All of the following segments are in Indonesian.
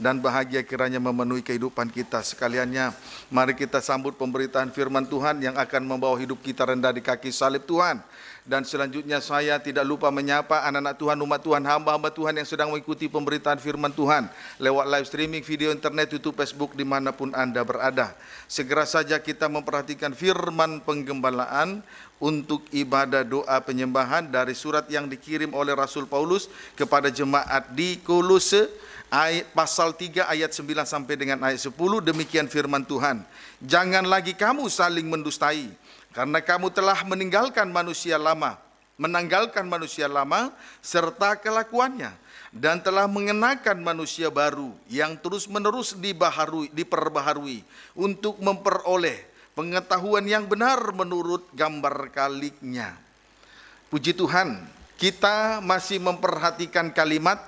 dan bahagia kiranya memenuhi kehidupan kita sekaliannya. Mari kita sambut pemberitaan firman Tuhan yang akan membawa hidup kita rendah di kaki salib Tuhan. Dan selanjutnya saya tidak lupa menyapa anak-anak Tuhan, umat Tuhan, hamba-hamba Tuhan yang sedang mengikuti pemberitaan firman Tuhan lewat live streaming, video internet, YouTube, Facebook, dimanapun Anda berada. Segera saja kita memperhatikan firman penggembalaan untuk ibadah doa penyembahan dari surat yang dikirim oleh Rasul Paulus kepada jemaat di Kolose ayat, pasal 3 ayat 9 sampai dengan ayat 10 demikian firman Tuhan jangan lagi kamu saling mendustai karena kamu telah meninggalkan manusia lama menanggalkan manusia lama serta kelakuannya dan telah mengenakan manusia baru yang terus-menerus dibaharui diperbaharui untuk memperoleh pengetahuan yang benar menurut gambar kaliknya puji Tuhan kita masih memperhatikan kalimat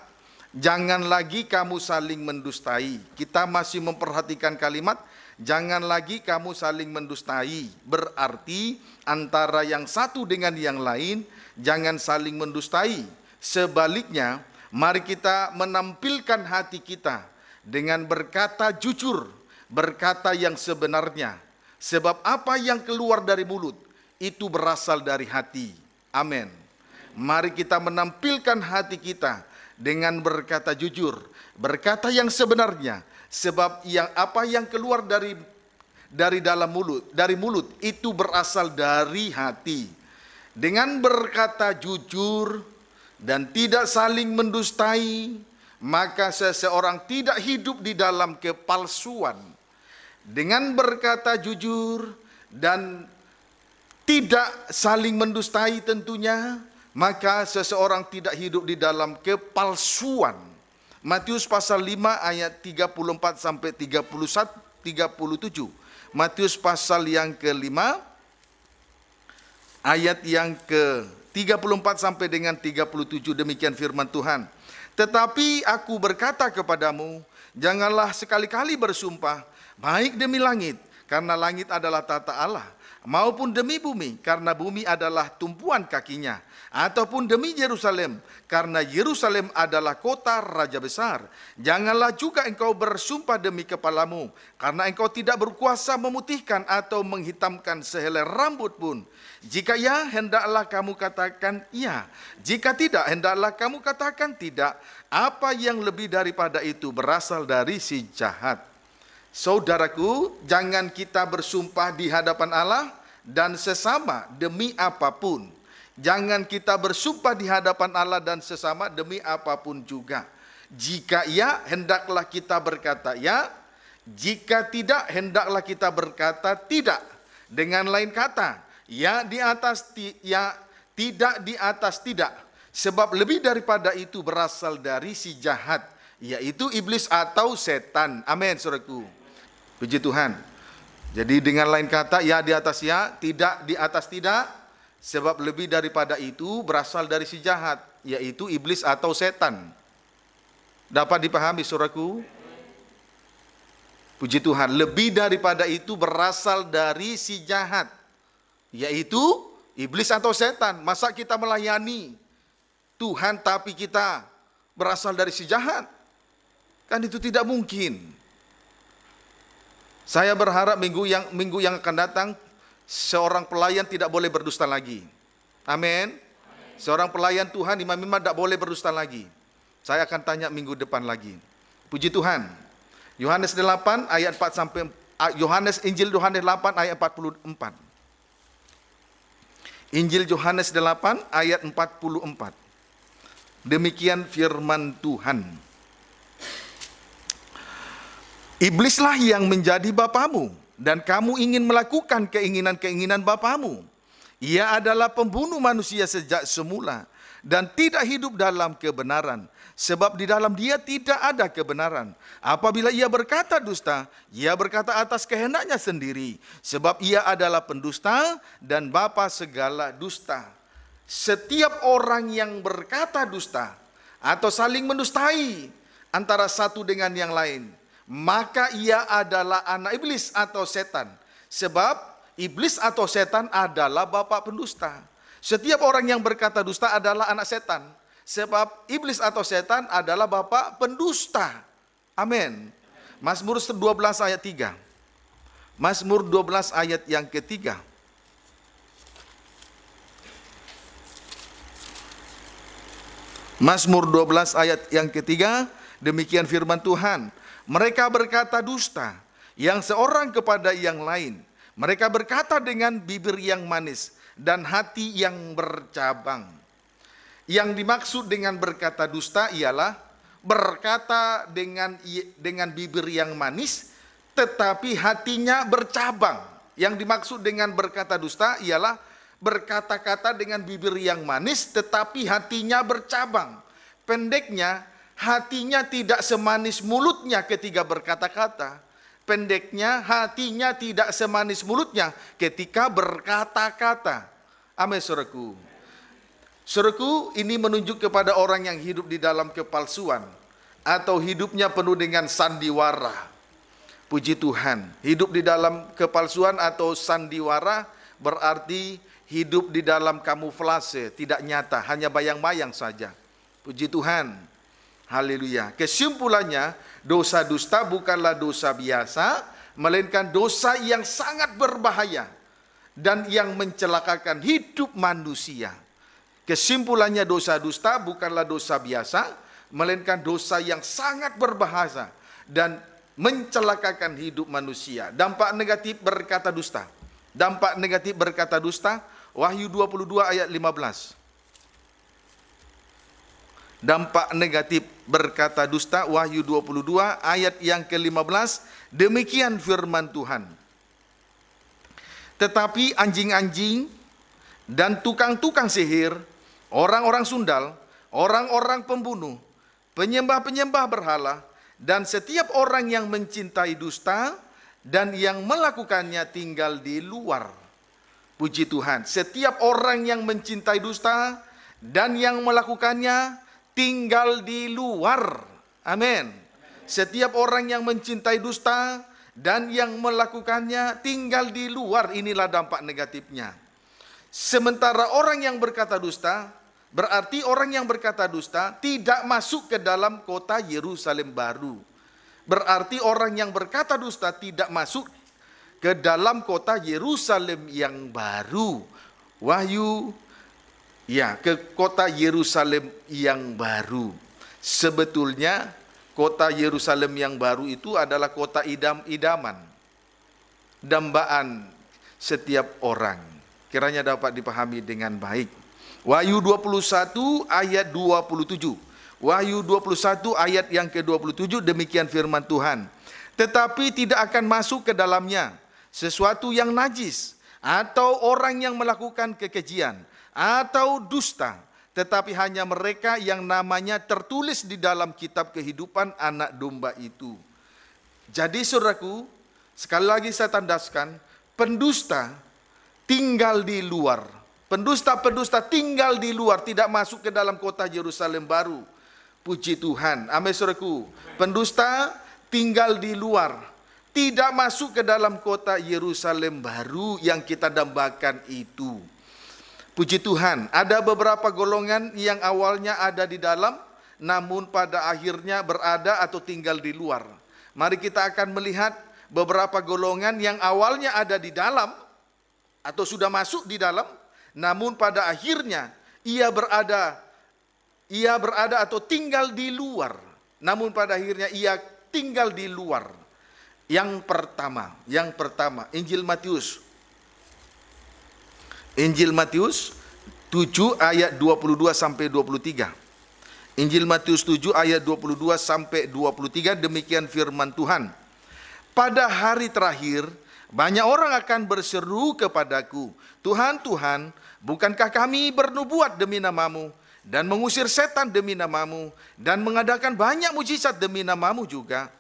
Jangan lagi kamu saling mendustai. Kita masih memperhatikan kalimat jangan lagi kamu saling mendustai. Berarti antara yang satu dengan yang lain jangan saling mendustai. Sebaliknya, mari kita menampilkan hati kita dengan berkata jujur, berkata yang sebenarnya. Sebab apa yang keluar dari mulut itu berasal dari hati. Amin. Mari kita menampilkan hati kita dengan berkata jujur, berkata yang sebenarnya, sebab yang apa yang keluar dari dari dalam mulut, dari mulut itu berasal dari hati. Dengan berkata jujur dan tidak saling mendustai, maka seseorang tidak hidup di dalam kepalsuan. Dengan berkata jujur dan tidak saling mendustai tentunya, maka seseorang tidak hidup di dalam kepalsuan. Matius pasal 5 ayat 34 sampai 31 37. Matius pasal yang ke kelima ayat yang ke 34 sampai dengan 37 demikian firman Tuhan. Tetapi aku berkata kepadamu, janganlah sekali-kali bersumpah, baik demi langit, karena langit adalah tata Allah, maupun demi bumi, karena bumi adalah tumpuan kakinya, ataupun demi Yerusalem, karena Yerusalem adalah kota raja besar. Janganlah juga engkau bersumpah demi kepalamu, karena engkau tidak berkuasa memutihkan atau menghitamkan sehelai rambut pun. Jika ya, hendaklah kamu katakan iya. Jika tidak, hendaklah kamu katakan tidak. Apa yang lebih daripada itu berasal dari si jahat. Saudaraku, jangan kita bersumpah di hadapan Allah dan sesama demi apapun Jangan kita bersumpah di hadapan Allah dan sesama demi apapun juga. Jika ya, hendaklah kita berkata ya. Jika tidak, hendaklah kita berkata tidak. Dengan lain kata, ya di atas ti, ya tidak di atas tidak. Sebab lebih daripada itu berasal dari si jahat, yaitu iblis atau setan. Amin, saudaraku. Puji Tuhan. Jadi dengan lain kata, ya di atas ya, tidak di atas tidak, Sebab lebih daripada itu berasal dari si jahat, yaitu iblis atau setan. Dapat dipahami suraku? Puji Tuhan, lebih daripada itu berasal dari si jahat, yaitu iblis atau setan. Masa kita melayani Tuhan tapi kita berasal dari si jahat? Kan itu tidak mungkin. Saya berharap minggu yang minggu yang akan datang Seorang pelayan tidak boleh berdusta lagi. Amin. Seorang pelayan Tuhan imam-imam tidak boleh berdusta lagi. Saya akan tanya minggu depan lagi. Puji Tuhan. Yohanes 8 ayat 4 sampai ah, Yohanes Injil Yohanes 8 ayat 44. Injil Yohanes 8 ayat 44. Demikian firman Tuhan. Iblislah yang menjadi bapamu dan kamu ingin melakukan keinginan-keinginan bapamu. Ia adalah pembunuh manusia sejak semula dan tidak hidup dalam kebenaran, sebab di dalam dia tidak ada kebenaran. Apabila ia berkata dusta, ia berkata atas kehendaknya sendiri, sebab ia adalah pendusta dan bapa segala dusta. Setiap orang yang berkata dusta atau saling mendustai antara satu dengan yang lain, maka ia adalah anak iblis atau setan. Sebab iblis atau setan adalah bapak pendusta. Setiap orang yang berkata dusta adalah anak setan. Sebab iblis atau setan adalah bapak pendusta. Amin. Mazmur 12 ayat 3. Mazmur 12 ayat yang ketiga. Mazmur 12 ayat yang ketiga, demikian firman Tuhan. Mereka berkata dusta, yang seorang kepada yang lain. Mereka berkata dengan bibir yang manis dan hati yang bercabang. Yang dimaksud dengan berkata dusta ialah berkata dengan dengan bibir yang manis tetapi hatinya bercabang. Yang dimaksud dengan berkata dusta ialah berkata-kata dengan bibir yang manis tetapi hatinya bercabang. Pendeknya hatinya tidak semanis mulutnya ketika berkata-kata. Pendeknya hatinya tidak semanis mulutnya ketika berkata-kata. Amin suruhku. Suruhku ini menunjuk kepada orang yang hidup di dalam kepalsuan. Atau hidupnya penuh dengan sandiwara. Puji Tuhan. Hidup di dalam kepalsuan atau sandiwara berarti hidup di dalam kamuflase. Tidak nyata, hanya bayang-bayang saja. Puji Tuhan. Haleluya. Kesimpulannya, dosa dusta bukanlah dosa biasa, melainkan dosa yang sangat berbahaya dan yang mencelakakan hidup manusia. Kesimpulannya dosa dusta bukanlah dosa biasa, melainkan dosa yang sangat berbahaya dan mencelakakan hidup manusia. Dampak negatif berkata dusta. Dampak negatif berkata dusta, Wahyu 22 ayat 15 dampak negatif berkata dusta Wahyu 22 ayat yang ke-15 demikian firman Tuhan tetapi anjing-anjing dan tukang-tukang sihir orang-orang sundal orang-orang pembunuh penyembah-penyembah berhala dan setiap orang yang mencintai dusta dan yang melakukannya tinggal di luar puji Tuhan setiap orang yang mencintai dusta dan yang melakukannya tinggal di luar. Amin. Setiap orang yang mencintai dusta dan yang melakukannya tinggal di luar, inilah dampak negatifnya. Sementara orang yang berkata dusta, berarti orang yang berkata dusta tidak masuk ke dalam kota Yerusalem baru. Berarti orang yang berkata dusta tidak masuk ke dalam kota Yerusalem yang baru. Wahyu Ya, ke kota Yerusalem yang baru. Sebetulnya kota Yerusalem yang baru itu adalah kota idam-idaman. Dambaan setiap orang. Kiranya dapat dipahami dengan baik. Wahyu 21 ayat 27. Wahyu 21 ayat yang ke-27 demikian firman Tuhan. Tetapi tidak akan masuk ke dalamnya sesuatu yang najis atau orang yang melakukan kekejian atau dusta, tetapi hanya mereka yang namanya tertulis di dalam kitab kehidupan anak domba itu. Jadi suraku, sekali lagi saya tandaskan, pendusta tinggal di luar. Pendusta-pendusta tinggal di luar, tidak masuk ke dalam kota Yerusalem baru. Puji Tuhan. Amin suraku, Pendusta tinggal di luar, tidak masuk ke dalam kota Yerusalem baru yang kita dambakan itu. Puji Tuhan, ada beberapa golongan yang awalnya ada di dalam, namun pada akhirnya berada atau tinggal di luar. Mari kita akan melihat beberapa golongan yang awalnya ada di dalam atau sudah masuk di dalam, namun pada akhirnya ia berada ia berada atau tinggal di luar. Namun pada akhirnya ia tinggal di luar. Yang pertama, yang pertama Injil Matius Injil Matius 7 ayat 22 sampai 23. Injil Matius 7 ayat 22 sampai 23 demikian firman Tuhan. Pada hari terakhir banyak orang akan berseru kepadaku, Tuhan, Tuhan, bukankah kami bernubuat demi namamu dan mengusir setan demi namamu dan mengadakan banyak mujizat demi namamu juga?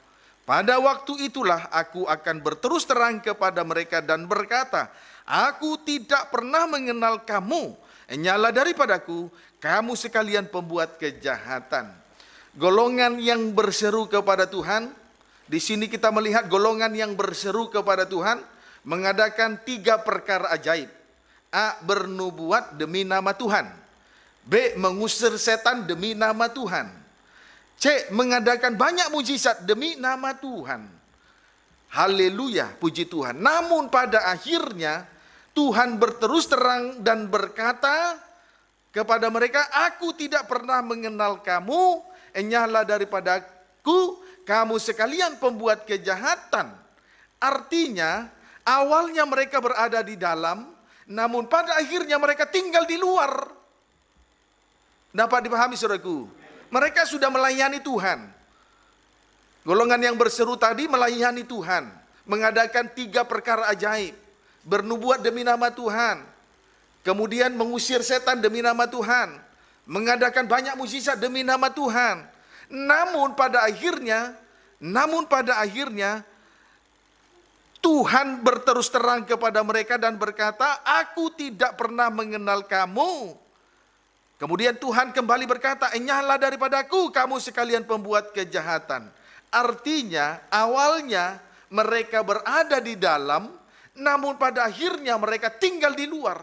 Pada waktu itulah aku akan berterus terang kepada mereka dan berkata, Aku tidak pernah mengenal kamu. Nyala daripadaku, kamu sekalian pembuat kejahatan. Golongan yang berseru kepada Tuhan, di sini kita melihat golongan yang berseru kepada Tuhan mengadakan tiga perkara ajaib. A. Bernubuat demi nama Tuhan. B. Mengusir setan demi nama Tuhan. C. Mengadakan banyak mujizat demi nama Tuhan. Haleluya, puji Tuhan. Namun pada akhirnya Tuhan berterus terang dan berkata kepada mereka, "Aku tidak pernah mengenal kamu, enyahlah daripadaku, kamu sekalian pembuat kejahatan." Artinya, awalnya mereka berada di dalam, namun pada akhirnya mereka tinggal di luar. Dapat dipahami saudaraku? Mereka sudah melayani Tuhan. Golongan yang berseru tadi melayani Tuhan, mengadakan tiga perkara ajaib bernubuat demi nama Tuhan, kemudian mengusir setan demi nama Tuhan, mengadakan banyak mujizat demi nama Tuhan. Namun pada akhirnya, namun pada akhirnya Tuhan berterus terang kepada mereka dan berkata, "Aku tidak pernah mengenal kamu." Kemudian Tuhan kembali berkata, "Enyahlah daripadaku kamu sekalian pembuat kejahatan." Artinya, awalnya mereka berada di dalam namun pada akhirnya mereka tinggal di luar.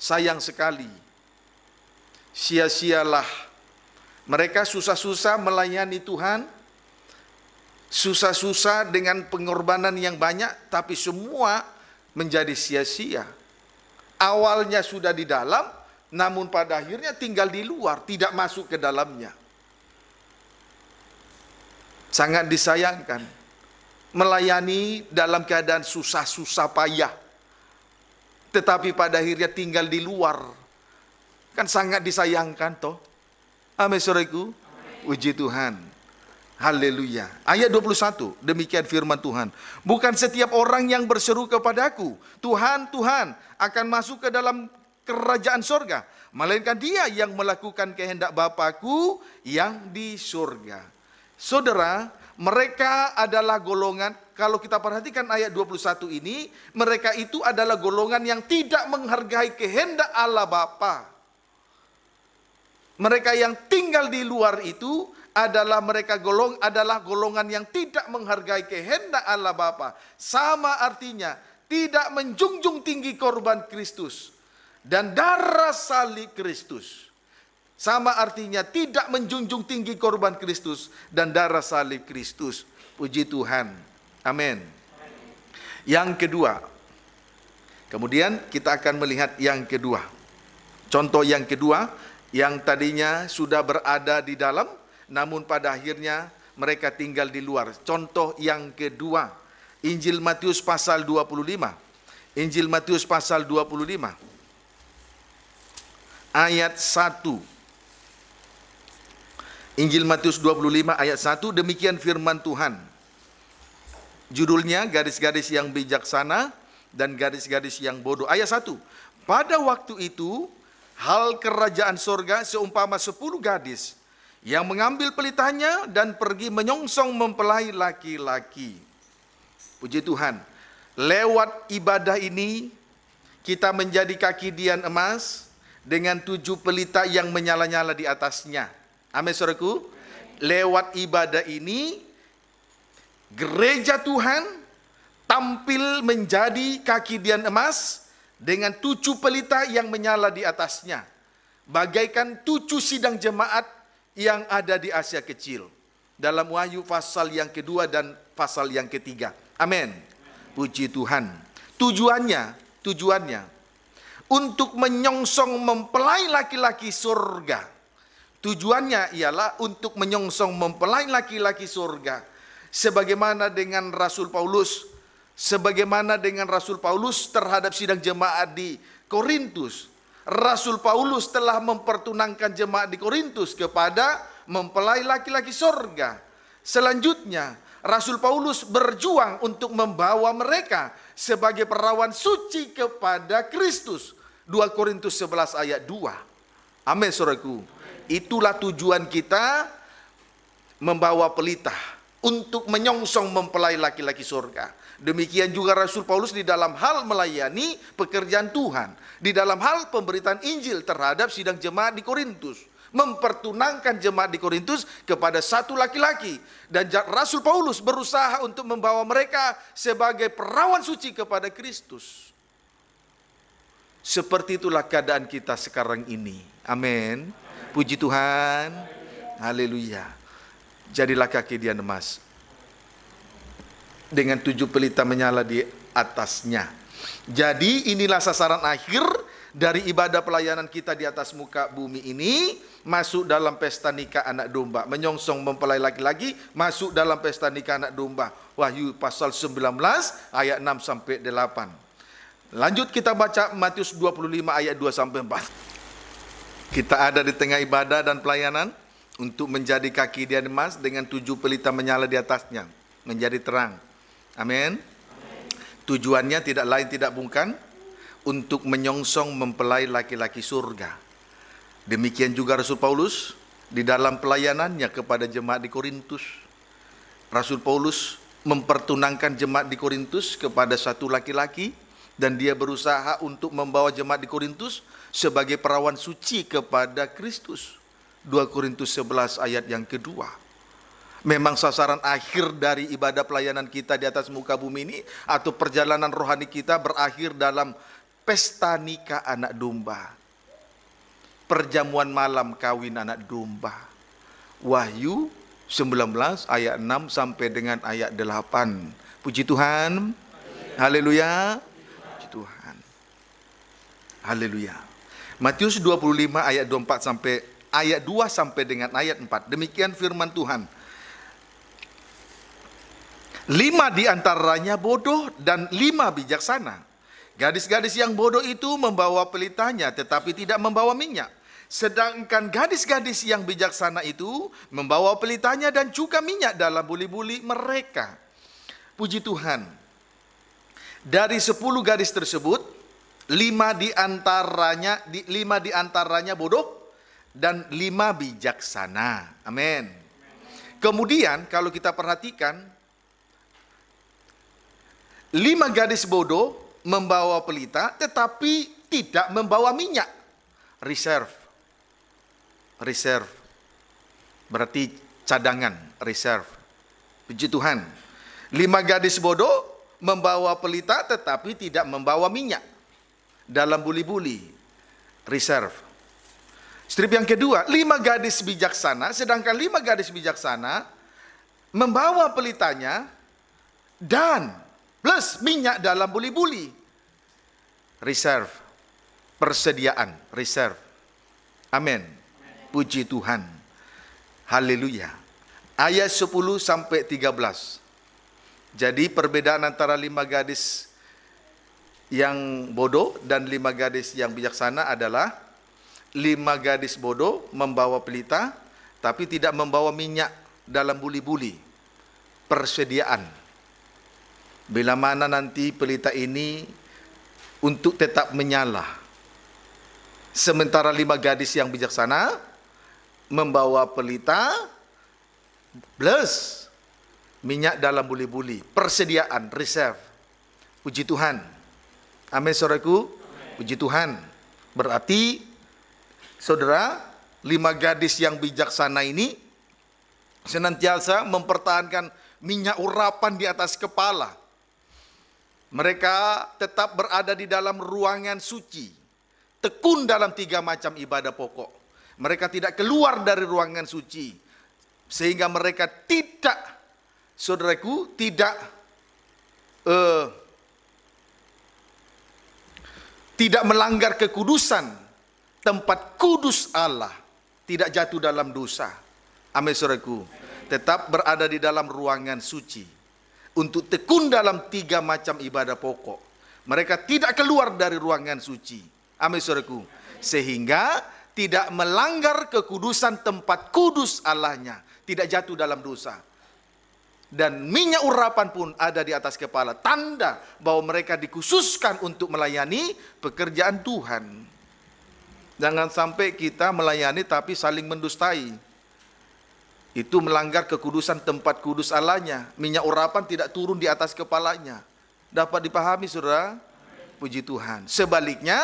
Sayang sekali. Sia-sialah mereka susah-susah melayani Tuhan. Susah-susah dengan pengorbanan yang banyak tapi semua menjadi sia-sia. Awalnya sudah di dalam namun pada akhirnya tinggal di luar, tidak masuk ke dalamnya sangat disayangkan melayani dalam keadaan susah-susah payah. Tetapi pada akhirnya tinggal di luar. Kan sangat disayangkan toh. Amin suraiku. uji Tuhan. Haleluya. Ayat 21, demikian firman Tuhan. Bukan setiap orang yang berseru kepadaku, Tuhan, Tuhan, akan masuk ke dalam kerajaan surga. Melainkan dia yang melakukan kehendak Bapakku yang di surga. Saudara, mereka adalah golongan, kalau kita perhatikan ayat 21 ini, mereka itu adalah golongan yang tidak menghargai kehendak Allah Bapa. Mereka yang tinggal di luar itu adalah mereka golong adalah golongan yang tidak menghargai kehendak Allah Bapa. Sama artinya tidak menjunjung tinggi korban Kristus dan darah salib Kristus. Sama artinya tidak menjunjung tinggi korban Kristus dan darah salib Kristus. Puji Tuhan. Amin. Yang kedua. Kemudian kita akan melihat yang kedua. Contoh yang kedua yang tadinya sudah berada di dalam namun pada akhirnya mereka tinggal di luar. Contoh yang kedua, Injil Matius pasal 25. Injil Matius pasal 25 ayat 1 Injil Matius 25 ayat 1 demikian firman Tuhan. Judulnya garis-garis yang bijaksana dan garis-garis yang bodoh. Ayat 1. Pada waktu itu hal kerajaan sorga seumpama 10 gadis yang mengambil pelitanya dan pergi menyongsong mempelai laki-laki. Puji Tuhan. Lewat ibadah ini kita menjadi kaki dian emas dengan tujuh pelita yang menyala-nyala di atasnya. Amin saudaraku. Lewat ibadah ini gereja Tuhan tampil menjadi kaki dian emas dengan tujuh pelita yang menyala di atasnya. Bagaikan tujuh sidang jemaat yang ada di Asia Kecil. Dalam Wahyu pasal yang kedua dan pasal yang ketiga. Amin. Puji Tuhan. Tujuannya, tujuannya untuk menyongsong mempelai laki-laki surga Tujuannya ialah untuk menyongsong mempelai laki-laki surga. Sebagaimana dengan Rasul Paulus, sebagaimana dengan Rasul Paulus terhadap sidang jemaat di Korintus. Rasul Paulus telah mempertunangkan jemaat di Korintus kepada mempelai laki-laki surga. Selanjutnya, Rasul Paulus berjuang untuk membawa mereka sebagai perawan suci kepada Kristus. 2 Korintus 11 ayat 2. Amin, saudaraku. Itulah tujuan kita membawa pelita untuk menyongsong mempelai laki-laki surga. Demikian juga Rasul Paulus di dalam hal melayani pekerjaan Tuhan, di dalam hal pemberitaan Injil terhadap sidang jemaat di Korintus, mempertunangkan jemaat di Korintus kepada satu laki-laki dan Rasul Paulus berusaha untuk membawa mereka sebagai perawan suci kepada Kristus. Seperti itulah keadaan kita sekarang ini. Amin. Puji Tuhan. Haleluya. Jadilah kaki dia emas. Dengan tujuh pelita menyala di atasnya. Jadi inilah sasaran akhir dari ibadah pelayanan kita di atas muka bumi ini masuk dalam pesta nikah anak domba menyongsong mempelai laki-laki masuk dalam pesta nikah anak domba Wahyu pasal 19 ayat 6 sampai 8 lanjut kita baca Matius 25 ayat 2 sampai 4 kita ada di tengah ibadah dan pelayanan untuk menjadi kaki dia emas dengan tujuh pelita menyala di atasnya, menjadi terang. Amin. Tujuannya tidak lain tidak bukan untuk menyongsong mempelai laki-laki surga. Demikian juga Rasul Paulus di dalam pelayanannya kepada jemaat di Korintus. Rasul Paulus mempertunangkan jemaat di Korintus kepada satu laki-laki dan dia berusaha untuk membawa jemaat di Korintus sebagai perawan suci kepada Kristus. 2 Korintus 11 ayat yang kedua. Memang sasaran akhir dari ibadah pelayanan kita di atas muka bumi ini atau perjalanan rohani kita berakhir dalam pesta nikah anak domba. Perjamuan malam kawin anak domba. Wahyu 19 ayat 6 sampai dengan ayat 8. Puji Tuhan. Haleluya. Puji Tuhan. Haleluya. Matius 25 ayat 24 sampai ayat 2 sampai dengan ayat 4. Demikian firman Tuhan. Lima di antaranya bodoh dan lima bijaksana. Gadis-gadis yang bodoh itu membawa pelitanya tetapi tidak membawa minyak. Sedangkan gadis-gadis yang bijaksana itu membawa pelitanya dan juga minyak dalam buli-buli mereka. Puji Tuhan. Dari sepuluh gadis tersebut, lima diantaranya di, lima diantaranya bodoh dan lima bijaksana. Amin. Kemudian kalau kita perhatikan lima gadis bodoh membawa pelita tetapi tidak membawa minyak reserve reserve berarti cadangan reserve puji Tuhan lima gadis bodoh membawa pelita tetapi tidak membawa minyak dalam buli-buli reserve. Strip yang kedua, lima gadis bijaksana, sedangkan lima gadis bijaksana membawa pelitanya dan plus minyak dalam buli-buli reserve, persediaan reserve. Amin. Puji Tuhan. Haleluya. Ayat 10 sampai 13. Jadi perbedaan antara lima gadis yang bodoh dan lima gadis yang bijaksana adalah lima gadis bodoh membawa pelita tapi tidak membawa minyak dalam buli-buli persediaan bila mana nanti pelita ini untuk tetap menyala sementara lima gadis yang bijaksana membawa pelita plus minyak dalam buli-buli persediaan reserve puji Tuhan Amin saudaraku. Puji Tuhan. Berarti saudara, lima gadis yang bijaksana ini senantiasa mempertahankan minyak urapan di atas kepala. Mereka tetap berada di dalam ruangan suci, tekun dalam tiga macam ibadah pokok. Mereka tidak keluar dari ruangan suci, sehingga mereka tidak, saudaraku, tidak uh, tidak melanggar kekudusan tempat kudus Allah, tidak jatuh dalam dosa. Amin suraku Tetap berada di dalam ruangan suci untuk tekun dalam tiga macam ibadah pokok. Mereka tidak keluar dari ruangan suci. Amin suraku Sehingga tidak melanggar kekudusan tempat kudus Allahnya, tidak jatuh dalam dosa dan minyak urapan pun ada di atas kepala. Tanda bahwa mereka dikhususkan untuk melayani pekerjaan Tuhan. Jangan sampai kita melayani tapi saling mendustai. Itu melanggar kekudusan tempat kudus Allahnya. Minyak urapan tidak turun di atas kepalanya. Dapat dipahami saudara? Puji Tuhan. Sebaliknya,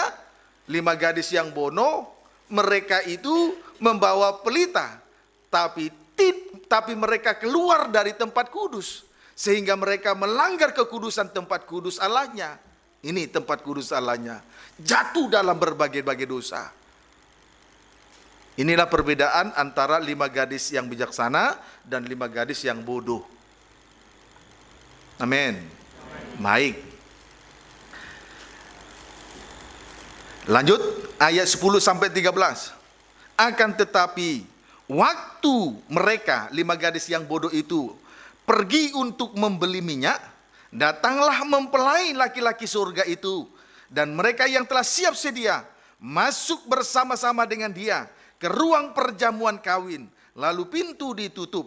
lima gadis yang bono, mereka itu membawa pelita. Tapi tapi mereka keluar dari tempat kudus sehingga mereka melanggar kekudusan tempat kudus Allahnya. Ini tempat kudus Allahnya. Jatuh dalam berbagai-bagai dosa. Inilah perbedaan antara lima gadis yang bijaksana dan lima gadis yang bodoh. Amin. Baik. Lanjut ayat 10 sampai 13. Akan tetapi Waktu mereka, lima gadis yang bodoh itu, pergi untuk membeli minyak, datanglah mempelai laki-laki surga itu, dan mereka yang telah siap sedia masuk bersama-sama dengan dia ke ruang perjamuan kawin, lalu pintu ditutup.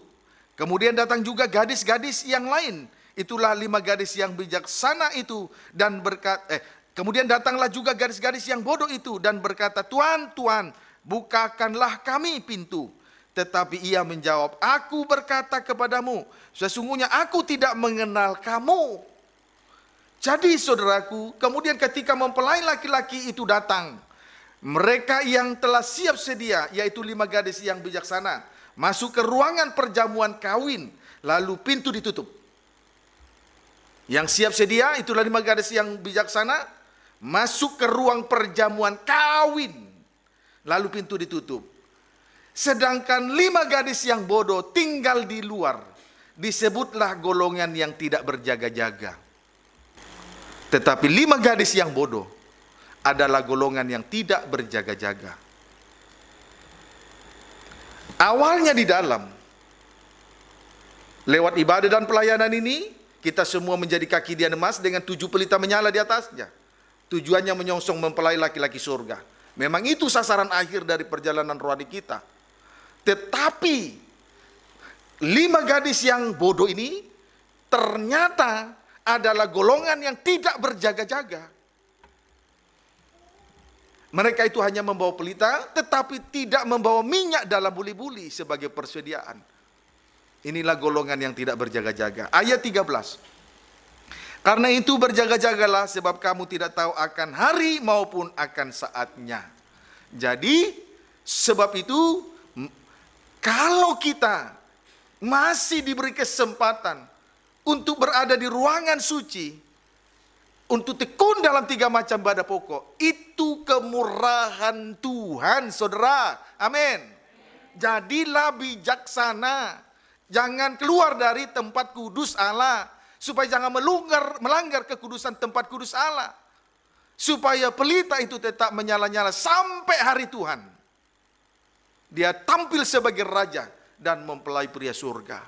Kemudian datang juga gadis-gadis yang lain, itulah lima gadis yang bijaksana itu dan berkat eh kemudian datanglah juga gadis-gadis yang bodoh itu dan berkata, "Tuan, Tuan, bukakanlah kami pintu." Tetapi ia menjawab, aku berkata kepadamu, sesungguhnya aku tidak mengenal kamu. Jadi saudaraku, kemudian ketika mempelai laki-laki itu datang, mereka yang telah siap sedia, yaitu lima gadis yang bijaksana, masuk ke ruangan perjamuan kawin, lalu pintu ditutup. Yang siap sedia, itulah lima gadis yang bijaksana, masuk ke ruang perjamuan kawin, lalu pintu ditutup. Sedangkan lima gadis yang bodoh tinggal di luar. Disebutlah golongan yang tidak berjaga-jaga. Tetapi lima gadis yang bodoh adalah golongan yang tidak berjaga-jaga. Awalnya di dalam, lewat ibadah dan pelayanan ini, kita semua menjadi kaki dian emas dengan tujuh pelita menyala di atasnya. Tujuannya menyongsong mempelai laki-laki surga. Memang itu sasaran akhir dari perjalanan rohani kita. Tetapi lima gadis yang bodoh ini ternyata adalah golongan yang tidak berjaga-jaga. Mereka itu hanya membawa pelita, tetapi tidak membawa minyak dalam buli-buli sebagai persediaan. Inilah golongan yang tidak berjaga-jaga. Ayat 13. Karena itu berjaga-jagalah sebab kamu tidak tahu akan hari maupun akan saatnya. Jadi sebab itu kalau kita masih diberi kesempatan untuk berada di ruangan suci, untuk tekun dalam tiga macam badan pokok, itu kemurahan Tuhan, saudara. Amin. Jadilah bijaksana. Jangan keluar dari tempat kudus Allah. Supaya jangan melunggar, melanggar kekudusan tempat kudus Allah. Supaya pelita itu tetap menyala-nyala sampai hari Tuhan. Dia tampil sebagai raja dan mempelai pria surga.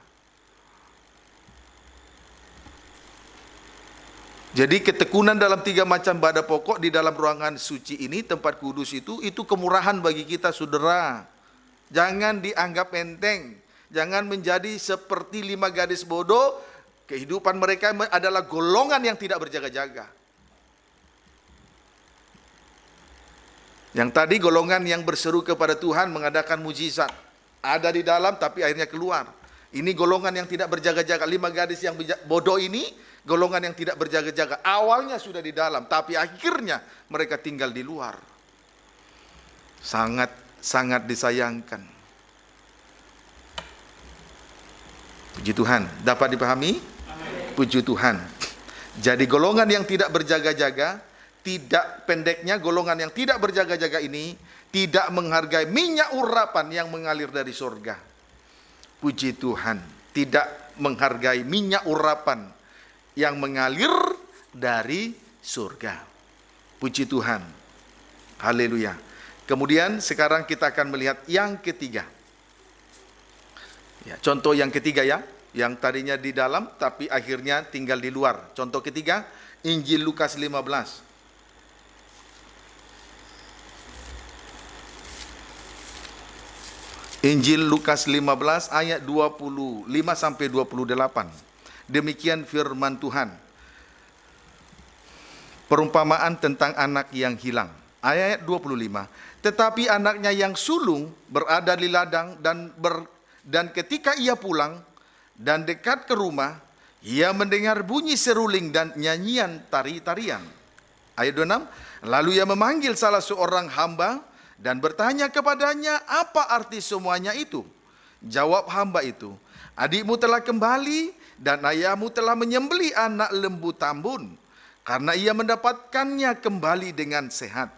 Jadi ketekunan dalam tiga macam badan pokok di dalam ruangan suci ini, tempat kudus itu, itu kemurahan bagi kita saudara. Jangan dianggap enteng. Jangan menjadi seperti lima gadis bodoh, kehidupan mereka adalah golongan yang tidak berjaga-jaga. Yang tadi golongan yang berseru kepada Tuhan mengadakan mujizat. Ada di dalam tapi akhirnya keluar. Ini golongan yang tidak berjaga-jaga. Lima gadis yang bodoh ini golongan yang tidak berjaga-jaga. Awalnya sudah di dalam tapi akhirnya mereka tinggal di luar. Sangat sangat disayangkan. Puji Tuhan, dapat dipahami? Puji Tuhan. Jadi golongan yang tidak berjaga-jaga tidak pendeknya golongan yang tidak berjaga-jaga ini tidak menghargai minyak urapan yang mengalir dari surga. Puji Tuhan, tidak menghargai minyak urapan yang mengalir dari surga. Puji Tuhan. Haleluya. Kemudian sekarang kita akan melihat yang ketiga. Ya, contoh yang ketiga ya, yang tadinya di dalam tapi akhirnya tinggal di luar. Contoh ketiga, Injil Lukas 15 Injil Lukas 15 ayat 25 sampai 28. Demikian firman Tuhan. Perumpamaan tentang anak yang hilang. Ayat 25. Tetapi anaknya yang sulung berada di ladang dan ber, dan ketika ia pulang dan dekat ke rumah, ia mendengar bunyi seruling dan nyanyian tari-tarian. Ayat 26. Lalu ia memanggil salah seorang hamba dan bertanya kepadanya apa arti semuanya itu. Jawab hamba itu, adikmu telah kembali dan ayahmu telah menyembeli anak lembu tambun karena ia mendapatkannya kembali dengan sehat.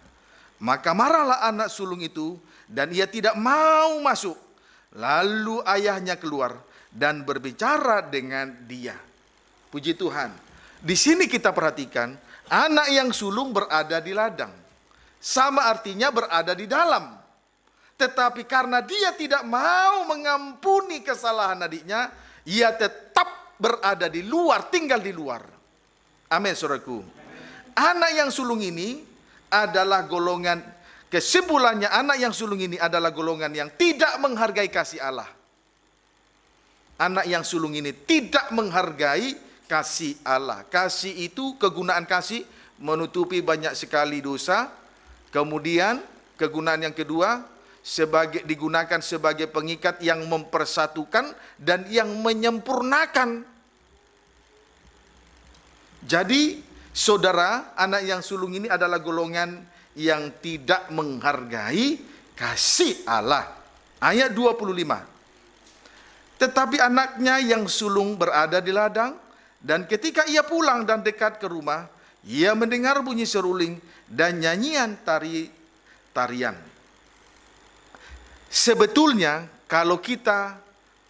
Maka marahlah anak sulung itu dan ia tidak mau masuk. Lalu ayahnya keluar dan berbicara dengan dia. Puji Tuhan. Di sini kita perhatikan anak yang sulung berada di ladang. Sama artinya berada di dalam. Tetapi karena dia tidak mau mengampuni kesalahan adiknya, ia tetap berada di luar, tinggal di luar. Amin, saudaraku. Anak yang sulung ini adalah golongan kesimpulannya anak yang sulung ini adalah golongan yang tidak menghargai kasih Allah. Anak yang sulung ini tidak menghargai kasih Allah. Kasih itu kegunaan kasih menutupi banyak sekali dosa, Kemudian kegunaan yang kedua sebagai digunakan sebagai pengikat yang mempersatukan dan yang menyempurnakan. Jadi saudara anak yang sulung ini adalah golongan yang tidak menghargai kasih Allah. Ayat 25. Tetapi anaknya yang sulung berada di ladang dan ketika ia pulang dan dekat ke rumah, ia mendengar bunyi seruling dan nyanyian tari tarian. Sebetulnya kalau kita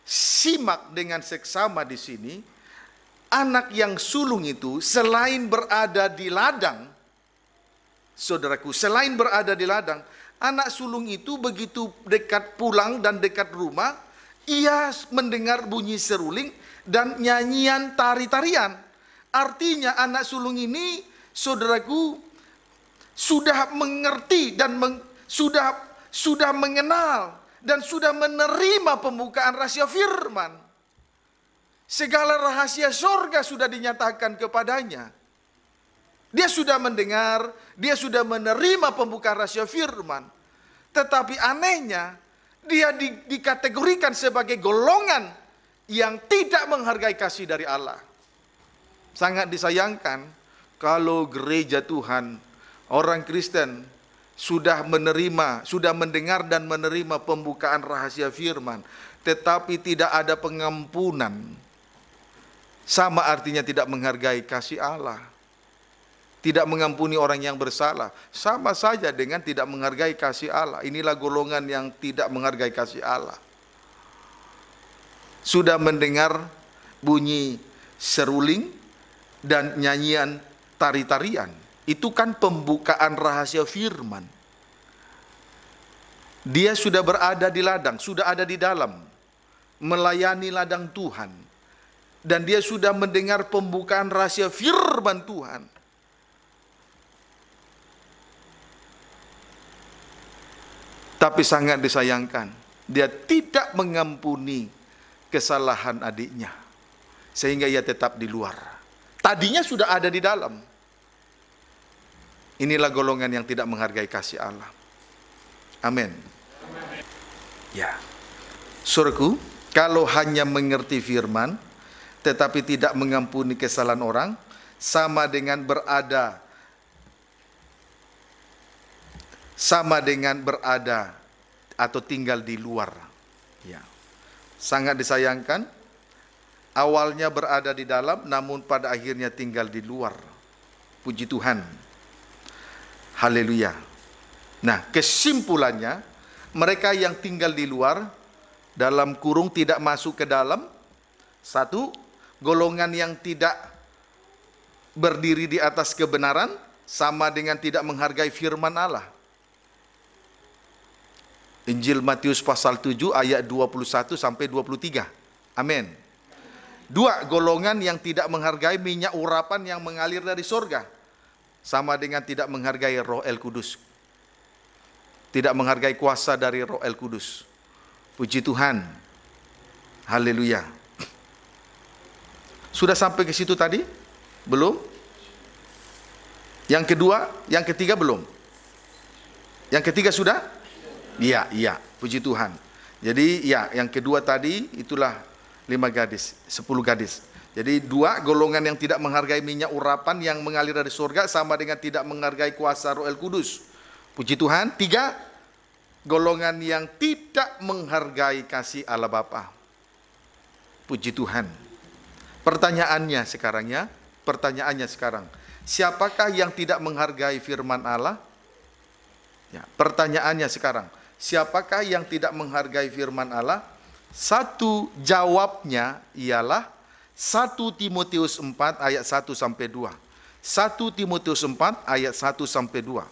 simak dengan seksama di sini, anak yang sulung itu selain berada di ladang, saudaraku, selain berada di ladang, anak sulung itu begitu dekat pulang dan dekat rumah, ia mendengar bunyi seruling dan nyanyian tari-tarian. Artinya anak sulung ini, saudaraku, sudah mengerti dan meng, sudah sudah mengenal dan sudah menerima pembukaan rahasia firman. Segala rahasia sorga sudah dinyatakan kepadanya. Dia sudah mendengar, dia sudah menerima pembukaan rahasia firman. Tetapi anehnya, dia di, dikategorikan sebagai golongan yang tidak menghargai kasih dari Allah. Sangat disayangkan kalau gereja Tuhan orang Kristen sudah menerima, sudah mendengar dan menerima pembukaan rahasia firman, tetapi tidak ada pengampunan. Sama artinya tidak menghargai kasih Allah. Tidak mengampuni orang yang bersalah, sama saja dengan tidak menghargai kasih Allah. Inilah golongan yang tidak menghargai kasih Allah. Sudah mendengar bunyi seruling dan nyanyian tari-tarian itu kan pembukaan rahasia firman. Dia sudah berada di ladang, sudah ada di dalam, melayani ladang Tuhan. Dan dia sudah mendengar pembukaan rahasia firman Tuhan. Tapi sangat disayangkan, dia tidak mengampuni kesalahan adiknya. Sehingga ia tetap di luar. Tadinya sudah ada di dalam Inilah golongan yang tidak menghargai kasih Allah. Amin. Ya. Surku, kalau hanya mengerti firman tetapi tidak mengampuni kesalahan orang, sama dengan berada sama dengan berada atau tinggal di luar. Ya. Sangat disayangkan awalnya berada di dalam namun pada akhirnya tinggal di luar. Puji Tuhan. Haleluya. Nah, kesimpulannya mereka yang tinggal di luar dalam kurung tidak masuk ke dalam satu golongan yang tidak berdiri di atas kebenaran sama dengan tidak menghargai firman Allah. Injil Matius pasal 7 ayat 21 sampai 23. Amin. Dua golongan yang tidak menghargai minyak urapan yang mengalir dari surga sama dengan tidak menghargai Roh El Kudus. Tidak menghargai kuasa dari Roh El Kudus. Puji Tuhan. Haleluya. Sudah sampai ke situ tadi? Belum? Yang kedua, yang ketiga belum? Yang ketiga sudah? Iya, iya. Puji Tuhan. Jadi ya, yang kedua tadi itulah lima gadis, sepuluh gadis. Jadi dua golongan yang tidak menghargai minyak urapan yang mengalir dari surga sama dengan tidak menghargai kuasa Roh El Kudus. Puji Tuhan. Tiga golongan yang tidak menghargai kasih Allah Bapa. Puji Tuhan. Pertanyaannya sekarang ya, pertanyaannya sekarang. Siapakah yang tidak menghargai firman Allah? Ya, pertanyaannya sekarang, siapakah yang tidak menghargai firman Allah? Satu jawabnya ialah 1 Timotius 4 ayat 1 sampai 2. 1 Timotius 4 ayat 1 sampai 2.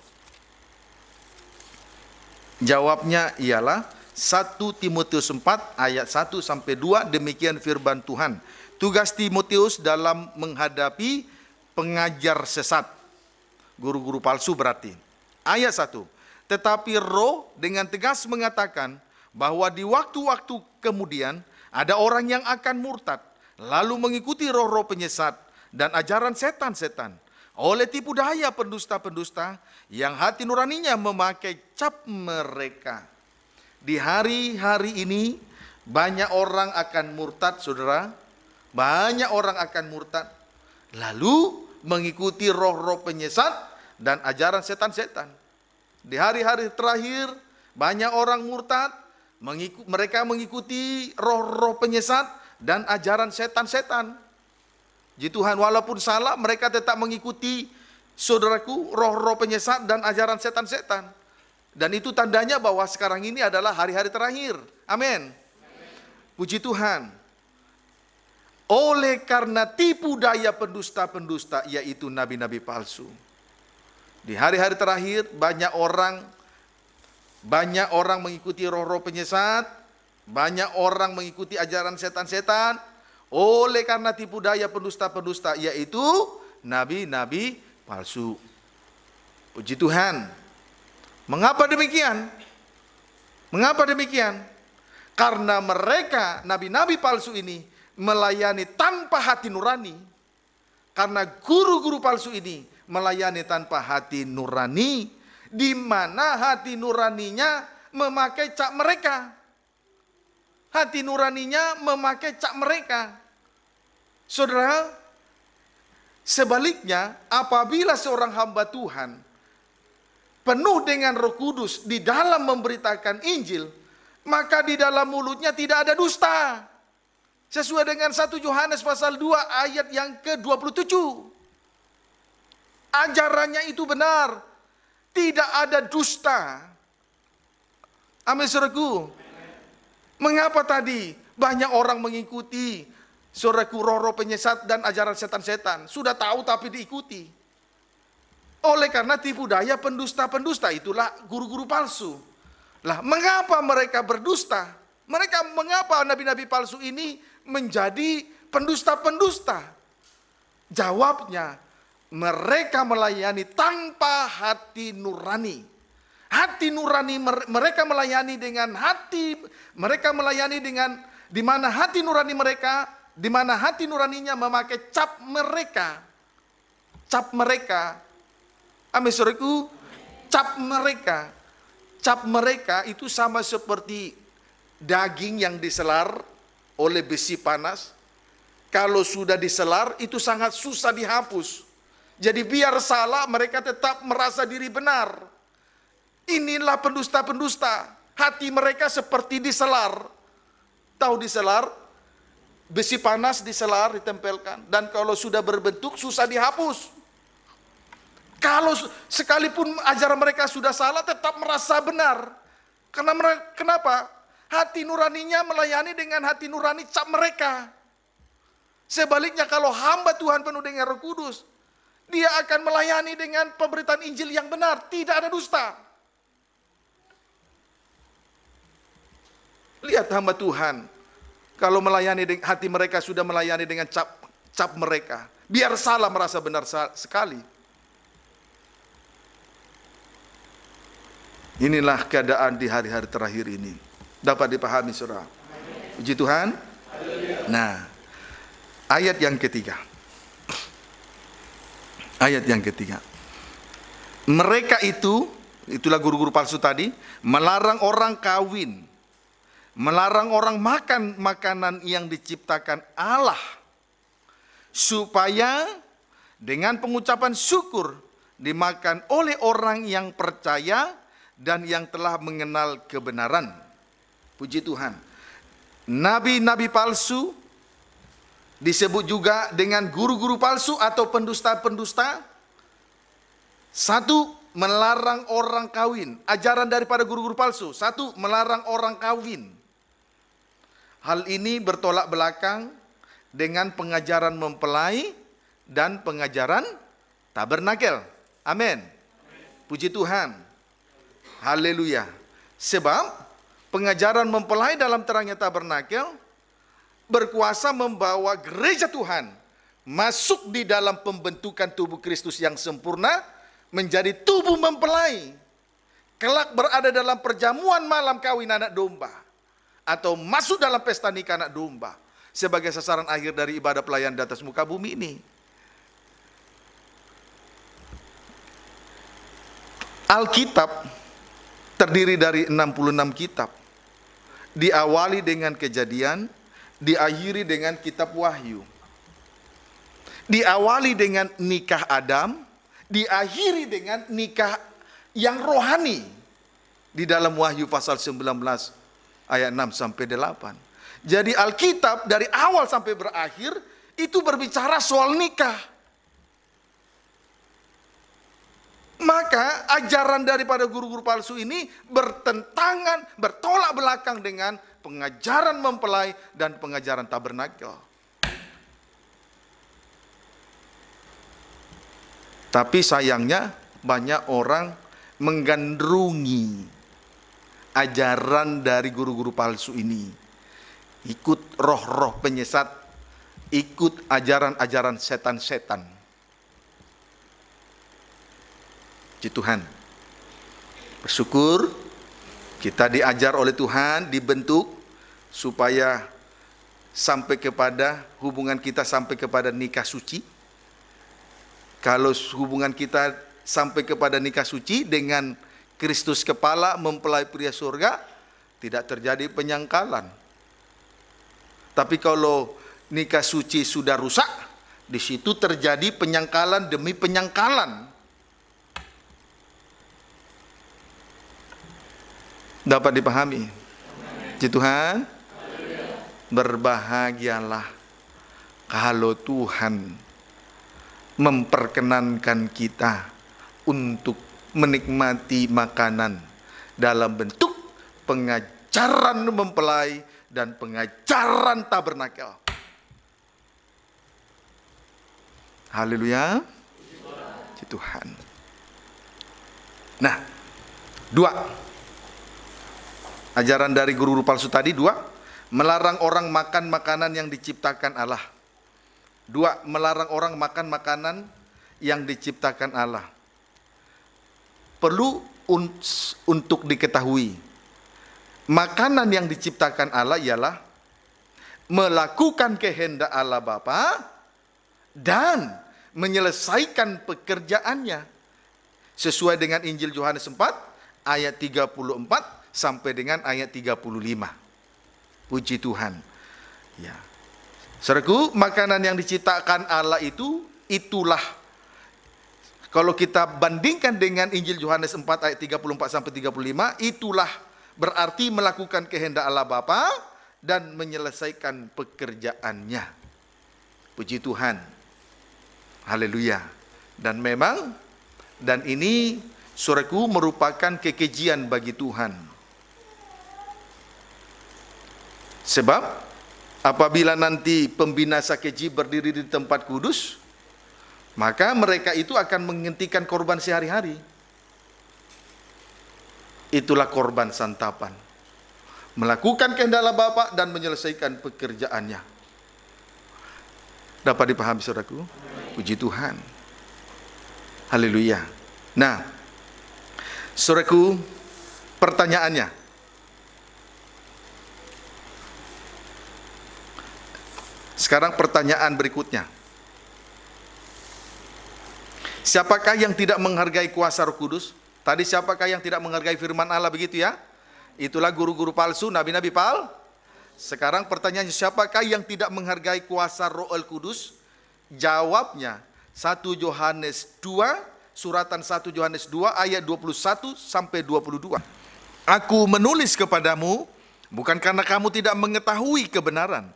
Jawabnya ialah 1 Timotius 4 ayat 1 sampai 2 demikian firman Tuhan. Tugas Timotius dalam menghadapi pengajar sesat. Guru-guru palsu berarti. Ayat 1. Tetapi roh dengan tegas mengatakan bahwa di waktu-waktu kemudian ada orang yang akan murtad lalu mengikuti roh-roh penyesat dan ajaran setan-setan oleh tipu daya pendusta-pendusta yang hati nuraninya memakai cap mereka. Di hari-hari ini banyak orang akan murtad, Saudara. Banyak orang akan murtad lalu mengikuti roh-roh penyesat dan ajaran setan-setan. Di hari-hari terakhir banyak orang murtad, mengikut, mereka mengikuti roh-roh penyesat dan ajaran setan-setan. Jadi Tuhan walaupun salah mereka tetap mengikuti saudaraku roh-roh penyesat dan ajaran setan-setan. Dan itu tandanya bahwa sekarang ini adalah hari-hari terakhir. Amin. Puji Tuhan. Oleh karena tipu daya pendusta-pendusta yaitu nabi-nabi palsu. Di hari-hari terakhir banyak orang banyak orang mengikuti roh-roh penyesat banyak orang mengikuti ajaran setan-setan oleh karena tipu daya pendusta-pendusta yaitu nabi-nabi palsu. Puji Tuhan. Mengapa demikian? Mengapa demikian? Karena mereka nabi-nabi palsu ini melayani tanpa hati nurani. Karena guru-guru palsu ini melayani tanpa hati nurani di mana hati nuraninya memakai cak mereka hati nuraninya memakai cak mereka. Saudara, sebaliknya apabila seorang hamba Tuhan penuh dengan roh kudus di dalam memberitakan Injil, maka di dalam mulutnya tidak ada dusta. Sesuai dengan 1 Yohanes pasal 2 ayat yang ke-27. Ajarannya itu benar. Tidak ada dusta. Amin suruhku. Mengapa tadi banyak orang mengikuti suraku roro penyesat dan ajaran setan-setan? Sudah tahu tapi diikuti. Oleh karena tipu daya pendusta-pendusta itulah guru-guru palsu. Lah, mengapa mereka berdusta? Mereka mengapa nabi-nabi palsu ini menjadi pendusta-pendusta? Jawabnya, mereka melayani tanpa hati nurani hati nurani mereka melayani dengan hati mereka melayani dengan di mana hati nurani mereka di mana hati nuraninya memakai cap mereka cap mereka amin suriku cap mereka cap mereka itu sama seperti daging yang diselar oleh besi panas kalau sudah diselar itu sangat susah dihapus jadi biar salah mereka tetap merasa diri benar Inilah pendusta-pendusta. Hati mereka seperti diselar. Tahu diselar? Besi panas diselar, ditempelkan. Dan kalau sudah berbentuk, susah dihapus. Kalau sekalipun ajaran mereka sudah salah, tetap merasa benar. Karena kenapa? Hati nuraninya melayani dengan hati nurani cap mereka. Sebaliknya kalau hamba Tuhan penuh dengan roh kudus, dia akan melayani dengan pemberitaan Injil yang benar, tidak ada dusta. Lihat hamba Tuhan. Kalau melayani hati mereka sudah melayani dengan cap cap mereka. Biar salah merasa benar sekali. Inilah keadaan di hari-hari terakhir ini. Dapat dipahami saudara. Puji Tuhan. Nah, ayat yang ketiga. Ayat yang ketiga. Mereka itu, itulah guru-guru palsu tadi, melarang orang kawin melarang orang makan makanan yang diciptakan Allah, supaya dengan pengucapan syukur dimakan oleh orang yang percaya dan yang telah mengenal kebenaran. Puji Tuhan, nabi-nabi palsu disebut juga dengan guru-guru palsu atau pendusta-pendusta. Satu, melarang orang kawin. Ajaran daripada guru-guru palsu. Satu, melarang orang kawin. Hal ini bertolak belakang dengan pengajaran mempelai dan pengajaran tabernakel. Amin. Puji Tuhan. Haleluya. Sebab pengajaran mempelai dalam terangnya tabernakel berkuasa membawa gereja Tuhan masuk di dalam pembentukan tubuh Kristus yang sempurna menjadi tubuh mempelai kelak berada dalam perjamuan malam kawin anak domba atau masuk dalam pesta nikah anak domba sebagai sasaran akhir dari ibadah pelayan di atas muka bumi ini. Alkitab terdiri dari 66 kitab. Diawali dengan kejadian, diakhiri dengan kitab wahyu. Diawali dengan nikah Adam, diakhiri dengan nikah yang rohani di dalam wahyu pasal 19 ayat 6 sampai 8. Jadi Alkitab dari awal sampai berakhir itu berbicara soal nikah. Maka ajaran daripada guru-guru palsu ini bertentangan, bertolak belakang dengan pengajaran mempelai dan pengajaran tabernakel. Tapi sayangnya banyak orang menggandrungi ajaran dari guru-guru palsu ini. Ikut roh-roh penyesat, ikut ajaran-ajaran setan-setan. Puji Tuhan. Bersyukur kita diajar oleh Tuhan, dibentuk supaya sampai kepada hubungan kita sampai kepada nikah suci. Kalau hubungan kita sampai kepada nikah suci dengan Kristus kepala mempelai pria surga, tidak terjadi penyangkalan. Tapi kalau nikah suci sudah rusak, di situ terjadi penyangkalan demi penyangkalan. Dapat dipahami? Tuhan, berbahagialah kalau Tuhan memperkenankan kita untuk menikmati makanan dalam bentuk pengajaran mempelai dan pengajaran tabernakel. Haleluya. Puji Tuhan. Nah, dua. Ajaran dari guru palsu tadi dua, melarang orang makan makanan yang diciptakan Allah. Dua, melarang orang makan makanan yang diciptakan Allah perlu un untuk diketahui. Makanan yang diciptakan Allah ialah melakukan kehendak Allah Bapa dan menyelesaikan pekerjaannya sesuai dengan Injil Yohanes 4 ayat 34 sampai dengan ayat 35. Puji Tuhan. Ya. serku makanan yang diciptakan Allah itu itulah kalau kita bandingkan dengan Injil Yohanes 4 ayat 34 sampai 35, itulah berarti melakukan kehendak Allah Bapa dan menyelesaikan pekerjaannya. Puji Tuhan. Haleluya. Dan memang dan ini suraku merupakan kekejian bagi Tuhan. Sebab apabila nanti pembinasa keji berdiri di tempat kudus, maka mereka itu akan menghentikan korban sehari-hari. Itulah korban santapan. Melakukan kehendak Bapak dan menyelesaikan pekerjaannya. Dapat dipahami saudaraku? Puji Tuhan. Haleluya. Nah, saudaraku, pertanyaannya. Sekarang pertanyaan berikutnya. Siapakah yang tidak menghargai kuasa Roh Kudus? Tadi siapakah yang tidak menghargai firman Allah begitu ya? Itulah guru-guru palsu, nabi-nabi pal. Sekarang pertanyaannya siapakah yang tidak menghargai kuasa Roh Al Kudus? Jawabnya 1 Yohanes 2 suratan 1 Yohanes 2 ayat 21 sampai 22. Aku menulis kepadamu bukan karena kamu tidak mengetahui kebenaran,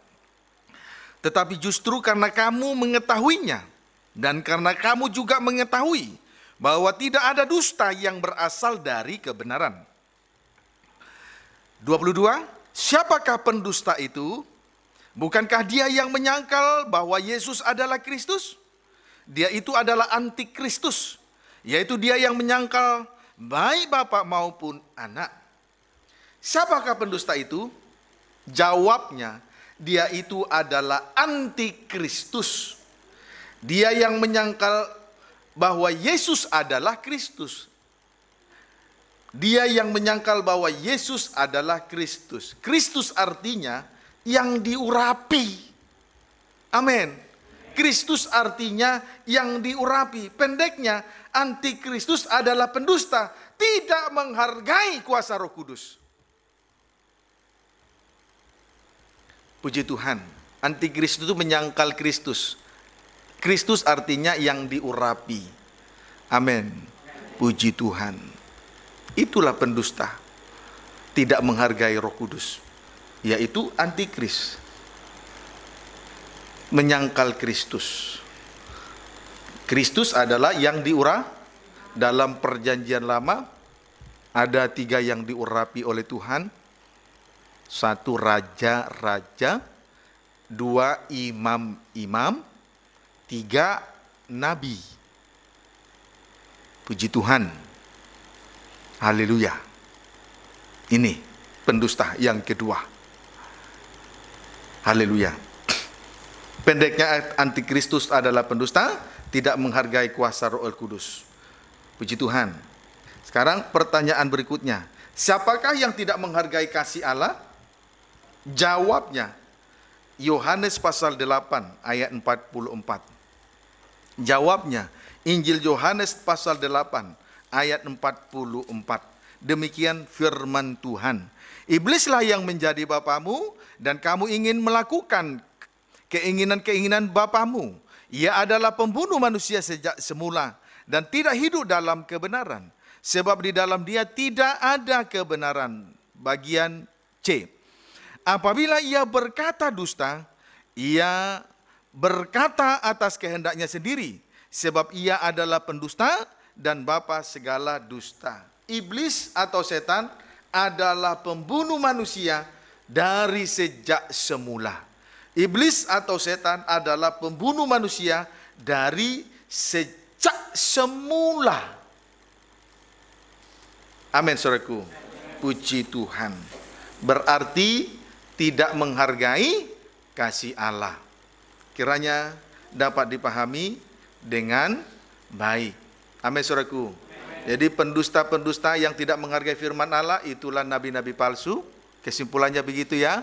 tetapi justru karena kamu mengetahuinya dan karena kamu juga mengetahui bahwa tidak ada dusta yang berasal dari kebenaran. 22. Siapakah pendusta itu? Bukankah dia yang menyangkal bahwa Yesus adalah Kristus? Dia itu adalah antikristus, yaitu dia yang menyangkal baik Bapak maupun anak. Siapakah pendusta itu? Jawabnya, dia itu adalah antikristus. Dia yang menyangkal bahwa Yesus adalah Kristus. Dia yang menyangkal bahwa Yesus adalah Kristus. Kristus artinya yang diurapi. Amin. Kristus artinya yang diurapi. Pendeknya, antikristus adalah pendusta, tidak menghargai kuasa Roh Kudus. Puji Tuhan, antikristus itu menyangkal Kristus. Kristus artinya yang diurapi. Amin. Puji Tuhan. Itulah pendusta. Tidak menghargai Roh Kudus, yaitu antikris. Menyangkal Kristus. Kristus adalah yang diura dalam perjanjian lama ada tiga yang diurapi oleh Tuhan. Satu raja-raja, dua imam-imam, tiga nabi. Puji Tuhan. Haleluya. Ini pendusta yang kedua. Haleluya. Pendeknya antikristus adalah pendusta, tidak menghargai kuasa Roh Kudus. Puji Tuhan. Sekarang pertanyaan berikutnya. Siapakah yang tidak menghargai kasih Allah? Jawabnya Yohanes pasal 8 ayat 44. Jawabnya, Injil Yohanes pasal 8 ayat 44. Demikian firman Tuhan. Iblislah yang menjadi bapamu dan kamu ingin melakukan keinginan-keinginan bapamu. Ia adalah pembunuh manusia sejak semula dan tidak hidup dalam kebenaran. Sebab di dalam dia tidak ada kebenaran. Bagian C. Apabila ia berkata dusta, ia berkata atas kehendaknya sendiri, sebab ia adalah pendusta dan bapa segala dusta. Iblis atau setan adalah pembunuh manusia dari sejak semula. Iblis atau setan adalah pembunuh manusia dari sejak semula. Amin, saudaraku. Puji Tuhan. Berarti tidak menghargai kasih Allah kiranya dapat dipahami dengan baik. Amin suraku. Jadi pendusta-pendusta yang tidak menghargai firman Allah itulah nabi-nabi palsu. Kesimpulannya begitu ya.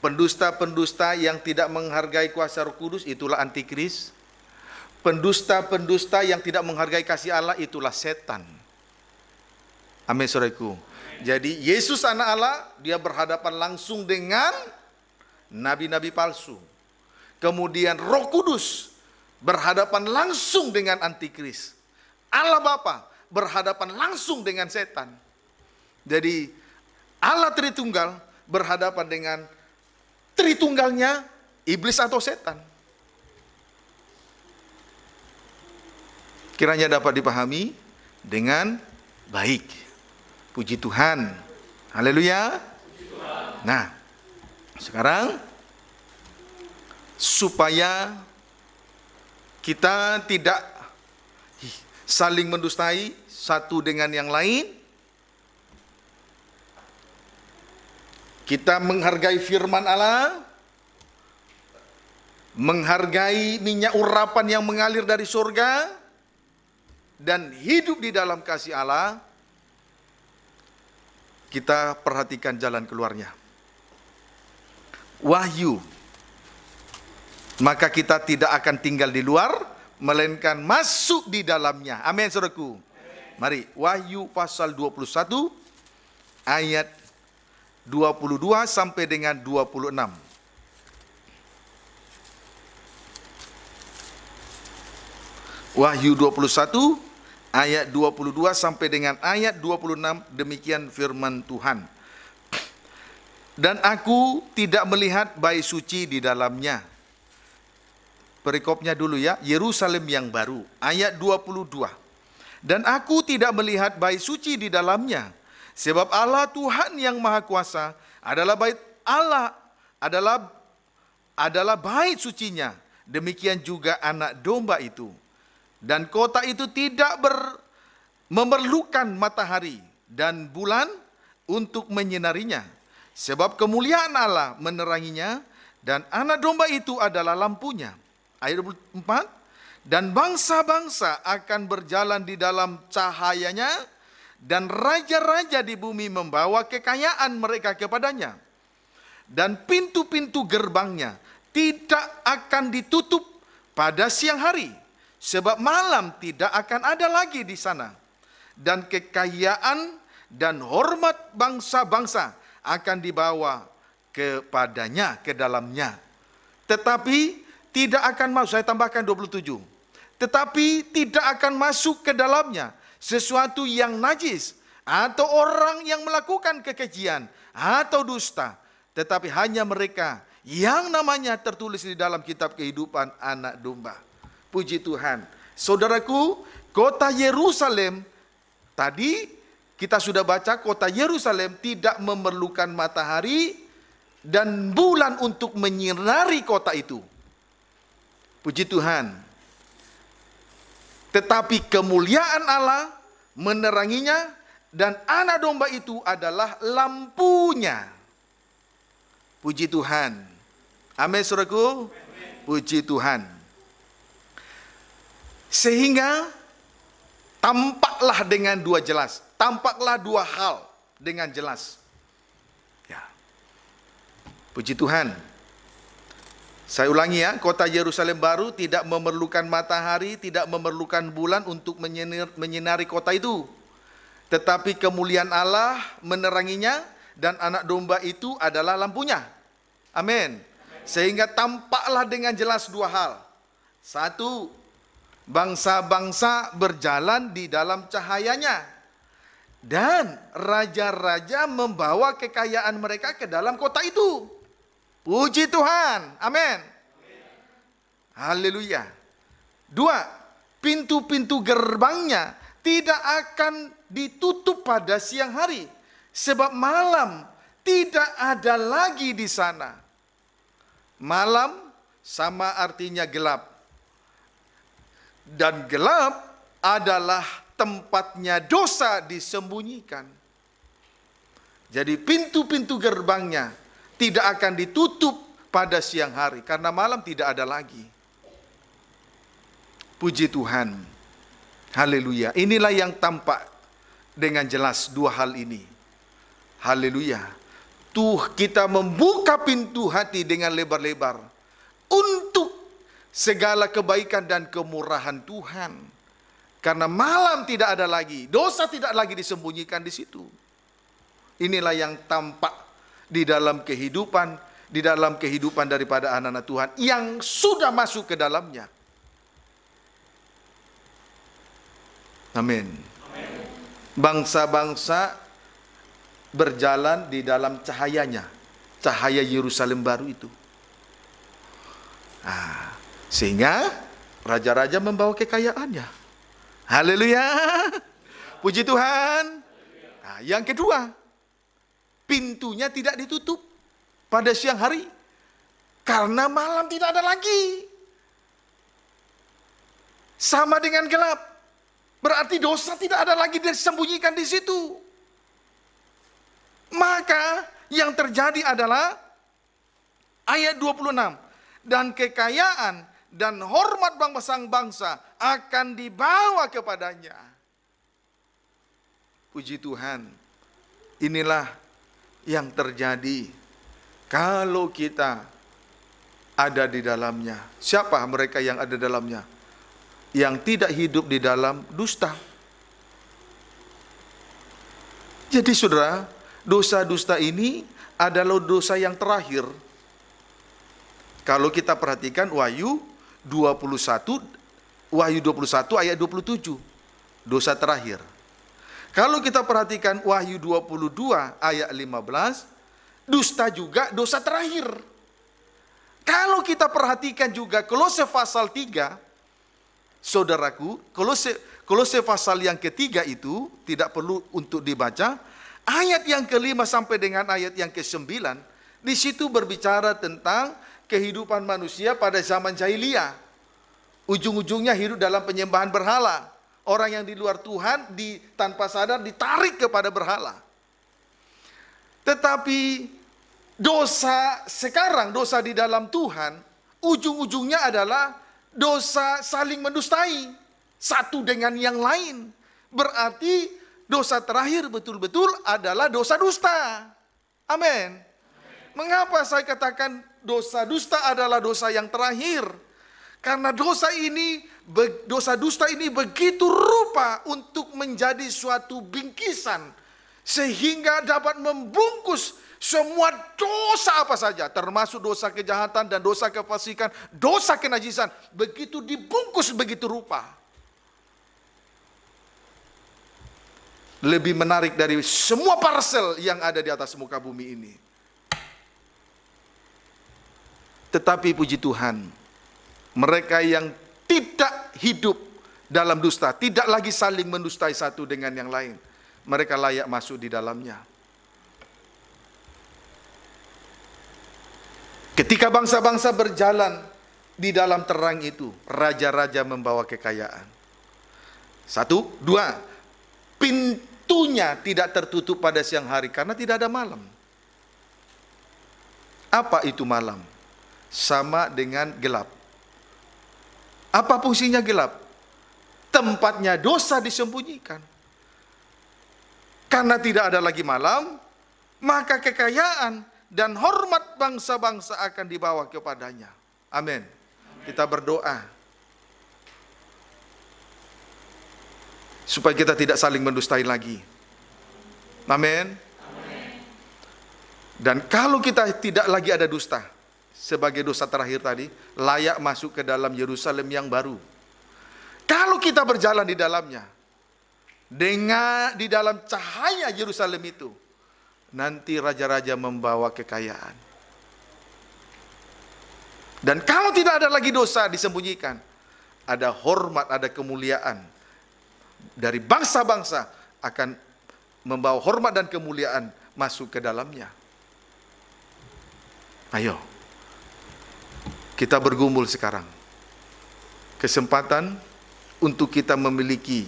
Pendusta-pendusta yang tidak menghargai kuasa Roh Kudus itulah antikris. Pendusta-pendusta yang tidak menghargai kasih Allah itulah setan. Amin suraku. Jadi Yesus anak Allah dia berhadapan langsung dengan nabi-nabi palsu. Kemudian Roh Kudus berhadapan langsung dengan antikris. Allah Bapa berhadapan langsung dengan setan. Jadi Allah Tritunggal berhadapan dengan Tritunggalnya iblis atau setan. Kiranya dapat dipahami dengan baik. Puji Tuhan. Haleluya. Nah, sekarang supaya kita tidak saling mendustai satu dengan yang lain. Kita menghargai firman Allah, menghargai minyak urapan yang mengalir dari surga, dan hidup di dalam kasih Allah. Kita perhatikan jalan keluarnya. Wahyu maka kita tidak akan tinggal di luar, melainkan masuk di dalamnya. Amin, saudaraku. Mari, Wahyu pasal 21 ayat 22 sampai dengan 26. Wahyu 21 ayat 22 sampai dengan ayat 26 demikian firman Tuhan. Dan aku tidak melihat bayi suci di dalamnya perikopnya dulu ya, Yerusalem yang baru, ayat 22. Dan aku tidak melihat bait suci di dalamnya, sebab Allah Tuhan yang Maha Kuasa adalah bait Allah adalah adalah bait sucinya. Demikian juga anak domba itu. Dan kota itu tidak ber, memerlukan matahari dan bulan untuk menyinarinya. Sebab kemuliaan Allah meneranginya dan anak domba itu adalah lampunya ayat 24 dan bangsa-bangsa akan berjalan di dalam cahayanya dan raja-raja di bumi membawa kekayaan mereka kepadanya dan pintu-pintu gerbangnya tidak akan ditutup pada siang hari sebab malam tidak akan ada lagi di sana dan kekayaan dan hormat bangsa-bangsa akan dibawa kepadanya ke dalamnya tetapi tidak akan masuk, saya tambahkan 27. Tetapi tidak akan masuk ke dalamnya sesuatu yang najis atau orang yang melakukan kekejian atau dusta. Tetapi hanya mereka yang namanya tertulis di dalam kitab kehidupan anak domba. Puji Tuhan. Saudaraku, kota Yerusalem tadi kita sudah baca kota Yerusalem tidak memerlukan matahari dan bulan untuk menyinari kota itu. Puji Tuhan. Tetapi kemuliaan Allah meneranginya dan anak domba itu adalah lampunya. Puji Tuhan. Amin suraku. Puji Tuhan. Sehingga tampaklah dengan dua jelas. Tampaklah dua hal dengan jelas. Ya. Puji Tuhan. Saya ulangi ya, kota Yerusalem baru tidak memerlukan matahari, tidak memerlukan bulan untuk menyinari kota itu. Tetapi kemuliaan Allah meneranginya dan anak domba itu adalah lampunya. Amin. Sehingga tampaklah dengan jelas dua hal. Satu, bangsa-bangsa berjalan di dalam cahayanya. Dan raja-raja membawa kekayaan mereka ke dalam kota itu. Puji Tuhan. Amin. Haleluya. Dua, pintu-pintu gerbangnya tidak akan ditutup pada siang hari. Sebab malam tidak ada lagi di sana. Malam sama artinya gelap. Dan gelap adalah tempatnya dosa disembunyikan. Jadi pintu-pintu gerbangnya tidak akan ditutup pada siang hari karena malam tidak ada lagi. Puji Tuhan. Haleluya. Inilah yang tampak dengan jelas dua hal ini. Haleluya. Tuh kita membuka pintu hati dengan lebar-lebar untuk segala kebaikan dan kemurahan Tuhan. Karena malam tidak ada lagi, dosa tidak lagi disembunyikan di situ. Inilah yang tampak di dalam kehidupan, di dalam kehidupan daripada anak-anak Tuhan yang sudah masuk ke dalamnya. Amin. Bangsa-bangsa berjalan di dalam cahayanya, cahaya Yerusalem baru itu. Nah, sehingga raja-raja membawa kekayaannya. Haleluya. Puji Tuhan. Nah, yang kedua, pintunya tidak ditutup pada siang hari karena malam tidak ada lagi. Sama dengan gelap. Berarti dosa tidak ada lagi disembunyikan di situ. Maka yang terjadi adalah ayat 26 dan kekayaan dan hormat bangsa bangsa akan dibawa kepadanya. Puji Tuhan. Inilah yang terjadi kalau kita ada di dalamnya. Siapa mereka yang ada dalamnya? Yang tidak hidup di dalam dusta. Jadi saudara, dosa dusta ini adalah dosa yang terakhir. Kalau kita perhatikan Wahyu 21 Wahyu 21 ayat 27. Dosa terakhir. Kalau kita perhatikan Wahyu 22 ayat 15, dusta juga dosa terakhir. Kalau kita perhatikan juga Kolose pasal 3, saudaraku, Kolose Kolose pasal yang ketiga itu tidak perlu untuk dibaca. Ayat yang kelima sampai dengan ayat yang kesembilan, di situ berbicara tentang kehidupan manusia pada zaman jahiliyah. Ujung-ujungnya hidup dalam penyembahan berhala. Orang yang di luar Tuhan di, tanpa sadar ditarik kepada berhala. Tetapi dosa sekarang, dosa di dalam Tuhan, ujung-ujungnya adalah dosa saling mendustai satu dengan yang lain. Berarti dosa terakhir betul-betul adalah dosa dusta. Amin. Mengapa saya katakan dosa dusta adalah dosa yang terakhir? Karena dosa ini, dosa dusta ini begitu rupa untuk menjadi suatu bingkisan. Sehingga dapat membungkus semua dosa apa saja, termasuk dosa kejahatan dan dosa kefasikan, dosa kenajisan, begitu dibungkus begitu rupa. Lebih menarik dari semua parsel yang ada di atas muka bumi ini. Tetapi puji Tuhan, mereka yang tidak hidup dalam dusta, tidak lagi saling mendustai satu dengan yang lain. Mereka layak masuk di dalamnya. Ketika bangsa-bangsa berjalan di dalam terang itu, raja-raja membawa kekayaan. Satu, dua, pintunya tidak tertutup pada siang hari karena tidak ada malam. Apa itu malam? Sama dengan gelap. Apa fungsinya gelap? Tempatnya dosa disembunyikan. Karena tidak ada lagi malam, maka kekayaan dan hormat bangsa-bangsa akan dibawa kepadanya. Amin. Kita berdoa supaya kita tidak saling mendustai lagi. Amin. Dan kalau kita tidak lagi ada dusta, sebagai dosa terakhir tadi layak masuk ke dalam Yerusalem yang baru. Kalau kita berjalan di dalamnya dengan di dalam cahaya Yerusalem itu nanti raja-raja membawa kekayaan. Dan kalau tidak ada lagi dosa disembunyikan, ada hormat, ada kemuliaan dari bangsa-bangsa akan membawa hormat dan kemuliaan masuk ke dalamnya. Ayo, kita bergumul sekarang. Kesempatan untuk kita memiliki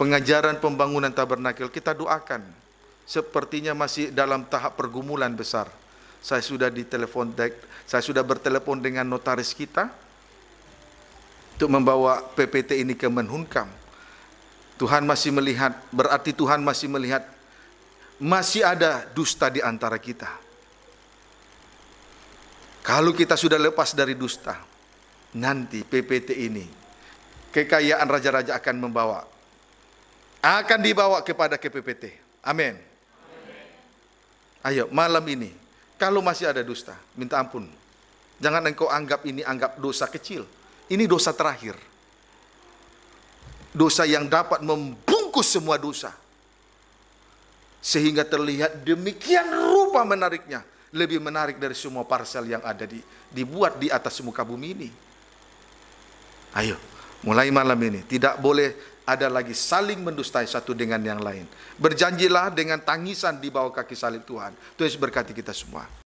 pengajaran pembangunan tabernakel kita doakan. Sepertinya masih dalam tahap pergumulan besar. Saya sudah ditelepon saya sudah bertelepon dengan notaris kita untuk membawa PPT ini ke Menhunkam. Tuhan masih melihat, berarti Tuhan masih melihat masih ada dusta di antara kita. Kalau kita sudah lepas dari dusta, nanti PPT ini kekayaan raja-raja akan membawa akan dibawa kepada KPPT. Amin. Ayo malam ini kalau masih ada dusta, minta ampun. Jangan engkau anggap ini anggap dosa kecil. Ini dosa terakhir. Dosa yang dapat membungkus semua dosa. Sehingga terlihat demikian rupa menariknya lebih menarik dari semua parsel yang ada di dibuat di atas muka bumi ini. Ayo, mulai malam ini tidak boleh ada lagi saling mendustai satu dengan yang lain. Berjanjilah dengan tangisan di bawah kaki salib Tuhan. Tuhan berkati kita semua.